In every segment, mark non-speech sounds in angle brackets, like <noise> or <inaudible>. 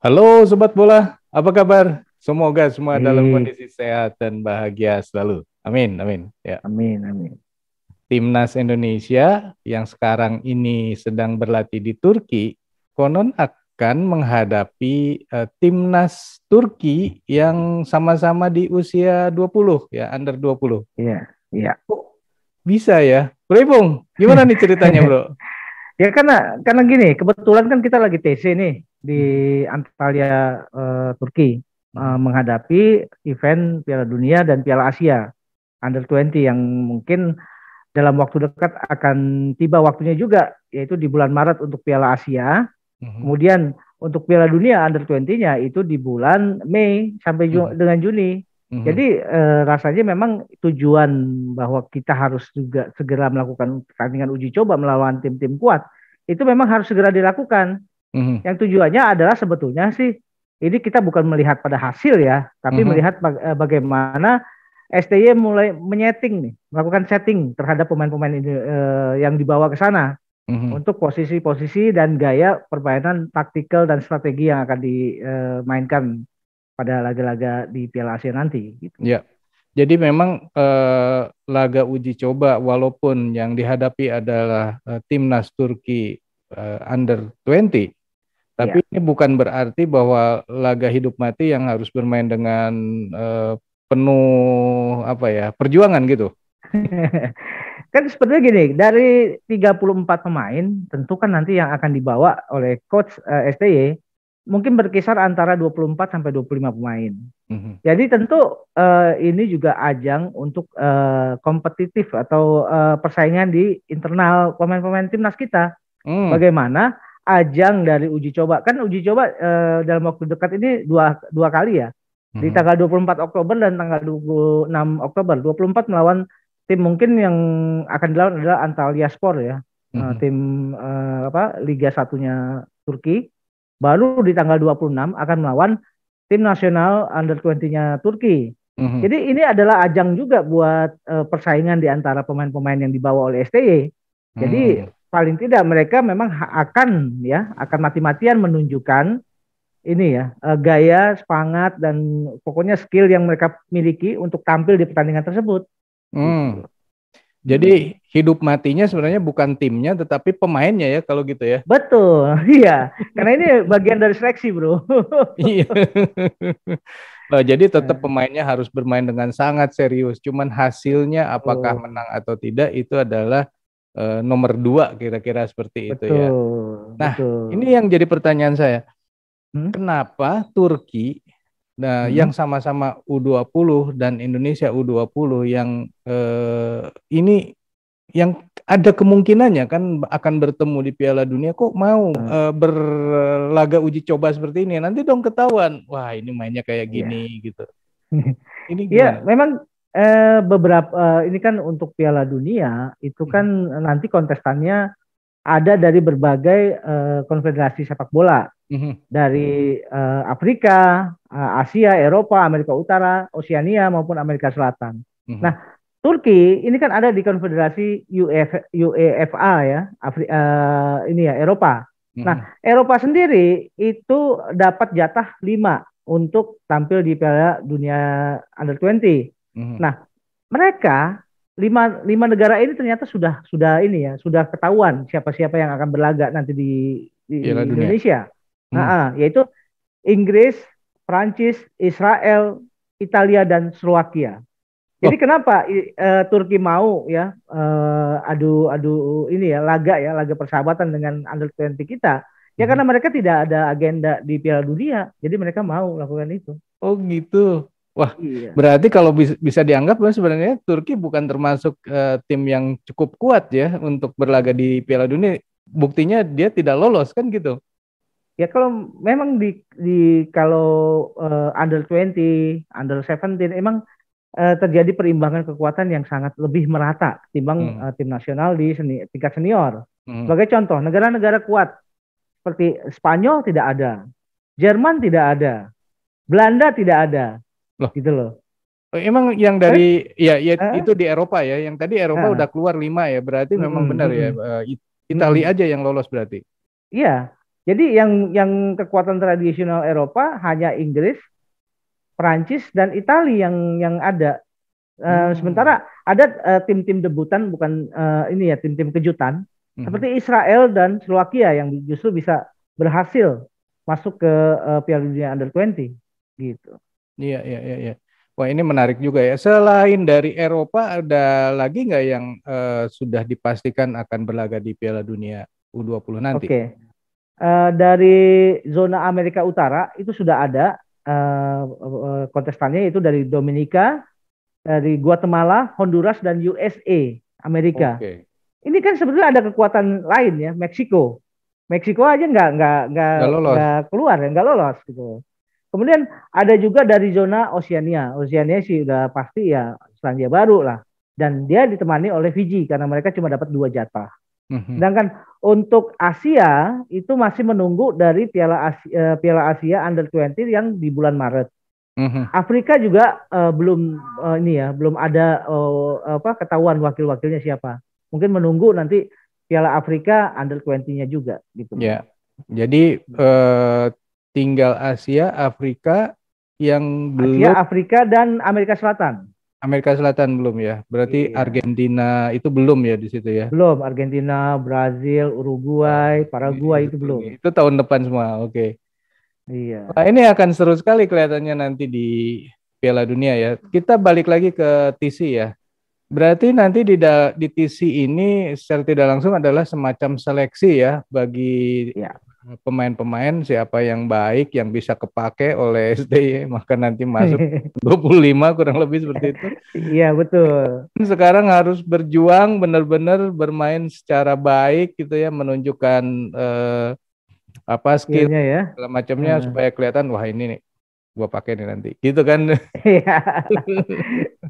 Halo Sobat Bola, apa kabar? Semoga semua hmm. dalam kondisi sehat dan bahagia selalu. Amin, amin. Ya. Amin, amin. Timnas Indonesia yang sekarang ini sedang berlatih di Turki, konon akan menghadapi uh, timnas Turki yang sama-sama di usia 20 ya, under 20. Iya, iya. Oh, bisa ya. Bro Ipung, gimana nih ceritanya, Bro? <laughs> ya karena karena gini, kebetulan kan kita lagi TC nih di hmm. Antalya uh, Turki uh, menghadapi event Piala Dunia dan Piala Asia Under 20 yang mungkin dalam waktu dekat akan tiba waktunya juga yaitu di bulan Maret untuk Piala Asia. mm Kemudian untuk Piala Dunia Under 20-nya itu di bulan Mei sampai mm dengan Juni. mm Jadi uh, rasanya memang tujuan bahwa kita harus juga segera melakukan pertandingan uji coba melawan tim-tim kuat itu memang harus segera dilakukan hmm Yang tujuannya adalah sebetulnya sih ini kita bukan melihat pada hasil ya, tapi mm-hmm. melihat baga eh, bagaimana STY mulai menyeting nih, melakukan setting terhadap pemain-pemain uh, yang dibawa ke sana mm-hmm. untuk posisi-posisi dan gaya permainan taktikal dan strategi yang akan dimainkan eh, pada laga-laga di Piala Asia nanti. Gitu. Ya, jadi memang eh, laga uji coba walaupun yang dihadapi adalah eh, timnas Turki under 20, tapi ya. ini bukan berarti bahwa laga hidup mati yang harus bermain dengan uh, penuh apa ya perjuangan gitu. <laughs> kan sebenarnya gini dari 34 pemain tentu kan nanti yang akan dibawa oleh coach uh, eh, STY mungkin berkisar antara 24 sampai 25 pemain. Mm -hmm. Jadi tentu uh, ini juga ajang untuk uh, kompetitif atau uh, persaingan di internal pemain-pemain timnas kita. Mm. Bagaimana ajang dari uji coba. Kan uji coba eh, dalam waktu dekat ini dua dua kali ya. Di hmm. tanggal 24 Oktober dan tanggal 26 Oktober. 24 melawan tim mungkin yang akan dilawan adalah Antalya Spor ya. Eh, hmm. tim eh, apa Liga satunya Turki. Baru di tanggal 26 akan melawan tim nasional under 20-nya Turki. Mm-hmm. Jadi ini adalah ajang juga buat eh, persaingan di antara pemain-pemain yang dibawa oleh STY. Jadi mm paling tidak mereka memang akan ya akan mati-matian menunjukkan ini ya eh, gaya, semangat dan pokoknya skill yang mereka miliki untuk tampil di pertandingan tersebut. Hmm. Gitu. Jadi hidup matinya sebenarnya bukan timnya tetapi pemainnya ya kalau gitu ya. Betul, <laughs> iya. Karena ini bagian dari seleksi, Bro. <laughs> iya. Nah, jadi tetap eh. pemainnya harus bermain dengan sangat serius. Cuman hasilnya apakah menang atau tidak itu adalah uh, nomor dua kira-kira seperti betul, itu ya. Nah betul. ini yang jadi pertanyaan saya, hmm? kenapa Turki nah, hmm. yang sama-sama U20 dan Indonesia U20 yang uh, ini yang ada kemungkinannya kan akan bertemu di Piala Dunia kok mau hmm. Eh, berlaga uji coba seperti ini nanti dong ketahuan wah ini mainnya kayak iya. gini yeah. gitu. <laughs> ini ya memang Eh, beberapa eh, ini kan untuk Piala Dunia itu kan hmm. nanti kontestannya ada dari berbagai eh, konfederasi sepak bola hmm. dari eh, Afrika, eh, Asia, Eropa, Amerika Utara, Oseania maupun Amerika Selatan. Hmm. Nah, Turki ini kan ada di konfederasi UEF, UEFA ya, Afri, eh, ini ya Eropa. Hmm. Nah, Eropa sendiri itu dapat jatah lima untuk tampil di Piala Dunia Under 20. Mhm. Nah, mereka lima lima negara ini ternyata sudah sudah ini ya sudah ketahuan siapa-siapa yang akan berlaga nanti di, di Indonesia. Dunia. Mhm. Nah, yaitu Inggris, Prancis, Israel, Italia dan Slovakia. Jadi oh. kenapa uh, Turki mau ya uh, adu adu ini ya laga ya laga persahabatan dengan under 20 kita? Ya hmm. karena mereka tidak ada agenda di Piala Dunia, jadi mereka mau lakukan itu. Oh gitu. Wah, iya. berarti kalau bisa, bisa dianggap sebenarnya Turki bukan termasuk uh, tim yang cukup kuat ya untuk berlaga di Piala Dunia. Buktinya dia tidak lolos kan gitu. Ya kalau memang di di kalau uh, under 20, under 17 emang uh, terjadi perimbangan kekuatan yang sangat lebih merata timbang hmm. uh, tim nasional di seni, tingkat senior. Hmm. Sebagai contoh, negara-negara kuat seperti Spanyol tidak ada, Jerman tidak ada, Belanda tidak ada, Loh. Gitu loh. Oh, emang yang dari eh? ya, ya ah. itu di Eropa ya. Yang tadi Eropa ah. udah keluar lima ya. Berarti hmm. memang benar ya. Eh, Italia hmm. aja yang lolos berarti. Iya. Jadi yang yang kekuatan tradisional Eropa hanya Inggris, Perancis dan Italia yang yang ada. Uh, Sementara ada tim tim-tim debutan bukan uh, ini ya tim-tim kejutan hmm. seperti Israel dan Slovakia yang justru bisa berhasil masuk ke uh, Piala Dunia Under 20 gitu. Iya, iya, iya, iya. Wah ini menarik juga ya. Selain dari Eropa, ada lagi nggak yang uh, sudah dipastikan akan berlaga di Piala Dunia U20 nanti? Oke. Okay. Uh, eh, dari zona Amerika Utara itu sudah ada uh, kontestannya itu dari Dominika, dari Guatemala, Honduras dan USA Amerika. Okay. Ini kan sebetulnya ada kekuatan lain ya, Meksiko. Meksiko aja nggak nggak nggak keluar ya nggak lolos gitu. Kemudian ada juga dari zona Oceania. Oceania sih udah pasti ya Selandia Baru lah. Dan dia ditemani oleh Fiji karena mereka cuma dapat dua jatah. Mm-hmm. Sedangkan untuk Asia itu masih menunggu dari Piala Asia, eh, Piala Asia Under 20 yang di bulan Maret. Mm-hmm. Afrika juga uh, belum uh, ini ya, belum ada uh, apa ketahuan wakil-wakilnya siapa. Mungkin menunggu nanti Piala Afrika Under 20-nya juga gitu. Yeah. Jadi uh, tinggal Asia, Afrika yang belum Asia, Afrika dan Amerika Selatan. Amerika Selatan belum ya. Berarti iya. Argentina itu belum ya di situ ya. Belum, Argentina, Brazil, Uruguay, iya, Paraguay iya, itu, belum. Itu tahun depan semua. Oke. Okay. Iya. Nah, ini akan seru sekali kelihatannya nanti di Piala Dunia ya. Kita balik lagi ke TC ya. Berarti nanti di, di TC ini secara tidak langsung adalah semacam seleksi ya bagi ya pemain-pemain siapa yang baik yang bisa kepake oleh SD, <laughs> maka nanti masuk 25 <laughs> kurang lebih seperti itu. Iya betul. Sekarang harus berjuang benar-benar bermain secara baik gitu ya menunjukkan eh, apa Skillnya ya. segala macamnya hmm. supaya kelihatan wah ini nih gua pakai nih nanti. Gitu kan. <laughs> Iya.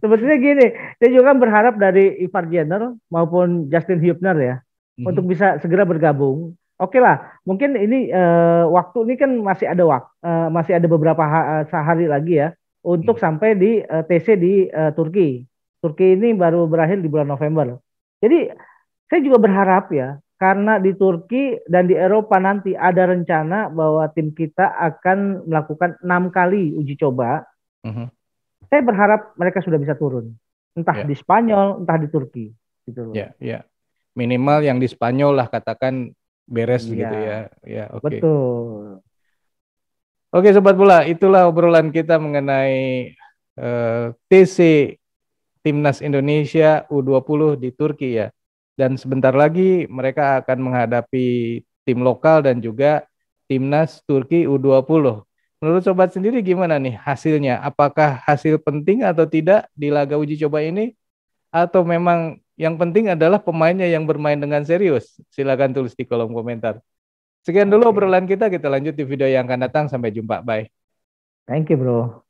Sebetulnya gini, saya juga kan berharap dari Ivar Jenner maupun Justin Hubner ya mhm. untuk bisa segera bergabung Oke lah, mungkin ini uh, waktu ini kan masih ada waktu, uh, eh, masih ada beberapa ha eh, sehari lagi ya untuk hmm. sampai di uh, TC di uh, Turki. Turki ini baru berakhir di bulan November. Jadi saya juga berharap ya karena di Turki dan di Eropa nanti ada rencana bahwa tim kita akan melakukan enam kali uji coba. Mm -hmm. Saya berharap mereka sudah bisa turun, entah yeah. di Spanyol, entah di Turki, gitu loh. yeah, yeah. minimal yang di Spanyol lah katakan beres iya. gitu ya. Ya, oke. Okay. Betul. Oke, okay, sobat bola, itulah obrolan kita mengenai uh, eh, TC Timnas Indonesia U20 di Turki ya. Dan sebentar lagi mereka akan menghadapi tim lokal dan juga Timnas Turki U20. Menurut sobat sendiri gimana nih hasilnya? Apakah hasil penting atau tidak di laga uji coba ini? Atau memang yang penting adalah pemainnya yang bermain dengan serius. Silakan tulis di kolom komentar. Sekian dulu obrolan kita, kita lanjut di video yang akan datang. Sampai jumpa, bye. Thank you, bro.